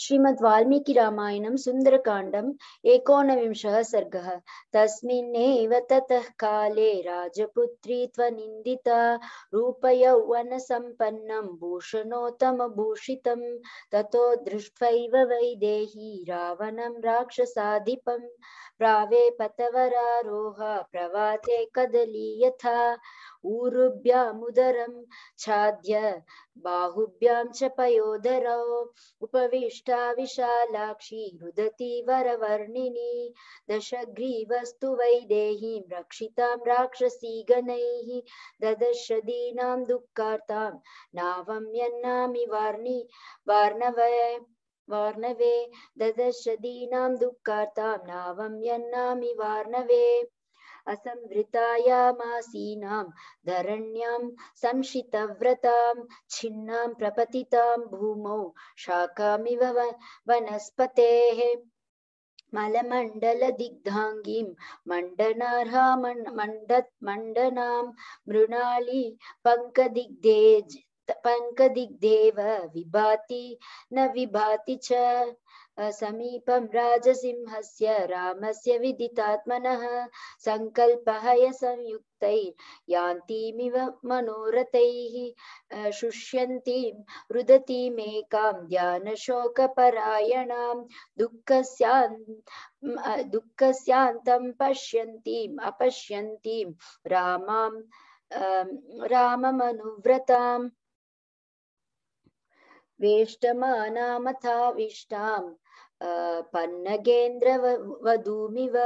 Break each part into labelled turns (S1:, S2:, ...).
S1: श्रीमद् वाल्मीकिरामायणं सुन्दरकाण्डम् एकोनविंशः सर्गः तस्मिन्नेव ततः काले राजपुत्री त्वनिन्दिता रूपयौवनसम्पन्नं भूषणोत्तमभूषितं ततो दृष्ट्वैव वैदेही रावणं राक्षसाधिपं प्रावे पतवरारोह प्रवाते कदली यथा ऊरुभ्यामुदरं छाद्य बाहुभ्यां च पयोदरौ उपविष्टा विशालाक्षी रुदती वरवर्णिनी दशग्रीवस्तु वैदेहीं रक्षितां राक्षसी गणैः ददशदीनां दुःखार्तां नावं वार्णि वार्णवै वार्णवे ददशदीनां दुःखार्तां नावं यन्नामि वार्णवे असंवृतायामासीनां धरण्यां संशितव्रतां छिन्नां प्रपतितां भूमौ शाकामिव वनस्पतेः मलमण्डलदिग्धाङ्गीं मण्डनार्हा मण्डत् मण्डनां मृणाली पङ्कदिग्धेज पङ्कदिग्देव विभाति न विभाति च समीपं राजसिंहस्य रामस्य विदितात्मनः सङ्कल्पहय संयुक्तैर्यान्तीमिव मनोरथैः शुष्यन्तीं रुदतीमेकां ध्यानशोकपरायणां दुःखस्यान् दुःखस्यान्तं पश्यन्तीम् अपश्यन्तीं रामां राममनुव्रताम् वेष्टमानामथाविष्टां पन्नगेन्द्रवधूमिव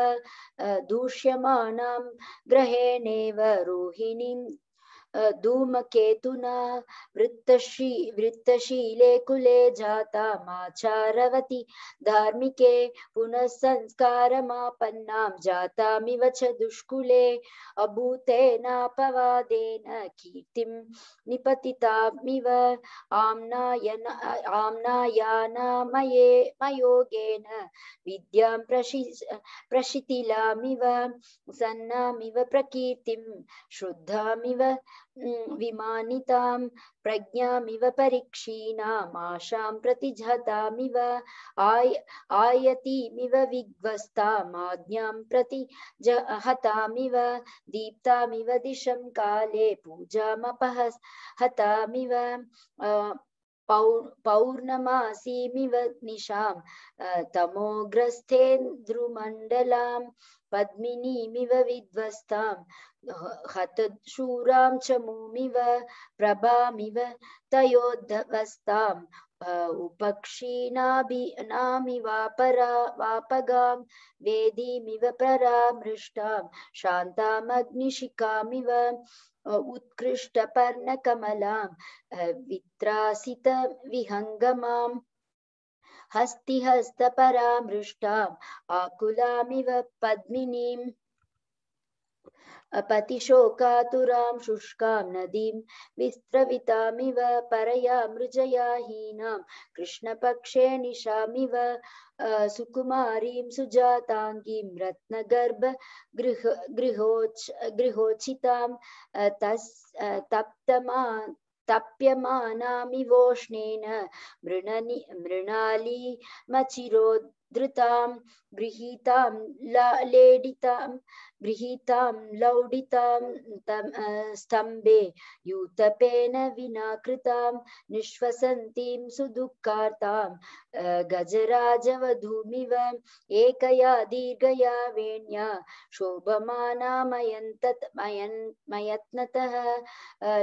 S1: दूष्यमाणां ग्रहेणेव रोहिणीं धूमकेतुना वृत्तशी वृत्तशीले कुले जाता माचारवती धार्मिके पुनः संस्कारमापन्नां जातामिव च दुष्कुले अभूतेनापवादेन कीर्तिं निपतितामिव आम्नायन आम्नायानामये मयोगेन विद्यां प्रशि प्रशितिलामिव सन्नामिव प्रकीर्तिं विमानितां प्रज्ञामिव परीक्षीणामाशां प्रतिझतामिव आय आयतीमिव विग्वस्तामाज्ञां प्रति हतामिव दीप्तामिव दिशं काले पूजामपहतामिव पौर्णमासीमिवग्निशां तमोग्रस्थेन्द्रुमण्डलां पद्मिनीमिव विध्वस्तां हतशूरां च मुमिव प्रभामिव तयोद्धवस्तां उपक्षीणाभिनामिवापरा वापगां वेदीमिव परां हृष्टां शान्तामग्निशिखामिव उत्कृष्टपर्णकमलां वित्रासितविहङ्गमाम् मृष्टा आकुलामिव पद्मिनीम् अपतिशोकातुरां शुष्कां नदीं विस्त्रवितामिव परया मृजया हीनां कृष्णपक्षे निशामिव सुकुमारीं सुजाताङ्गीं रत्नगर्भ गृह गृहोच गृहोचितां तस् तप्तमा तप्यमानामिवोष्णेन मृणनि मृणाली मचिरो धृतां गृहीतां लेडितां गृहीतां लौडितां स्तम्भे यूतपेन विना कृतां निःश्वसन्तीं सुदुःखार्तां गजराजवधूमिव एकया दीर्घया वेण्या शोभमाना मयन्तत् मयन् मयत्नतः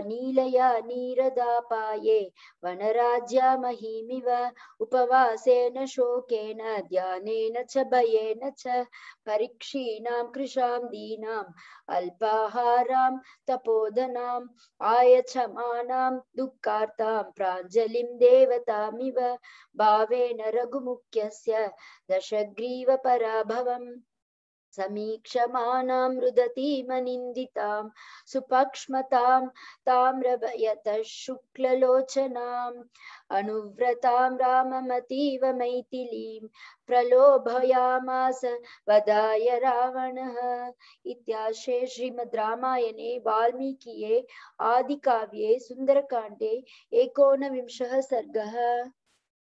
S1: नीलया नीरदापाये वनराज्या महीमिव उपवासेन शोकेन ज्ञानेन च भयेन च परीक्षीणां कृशां दीनाम् अल्पाहारां तपोधनाम् आयचमानां दुःखार्तां प्राञ्जलिं देवतामिव भावेन रघुमुख्यस्य दशग्रीवपराभवम् समीक्षमाणां रुदतीमनिन्दितां सुपक्ष्मतां ताम्रभयतः शुक्ललोचनाम् अनुव्रतां राममतीव मैथिलीं प्रलोभयामास वदाय रावणः इत्याशे श्रीमद् रामायणे वाल्मीकिये आदिकाव्ये सुन्दरकाण्डे एकोनविंशः सर्गः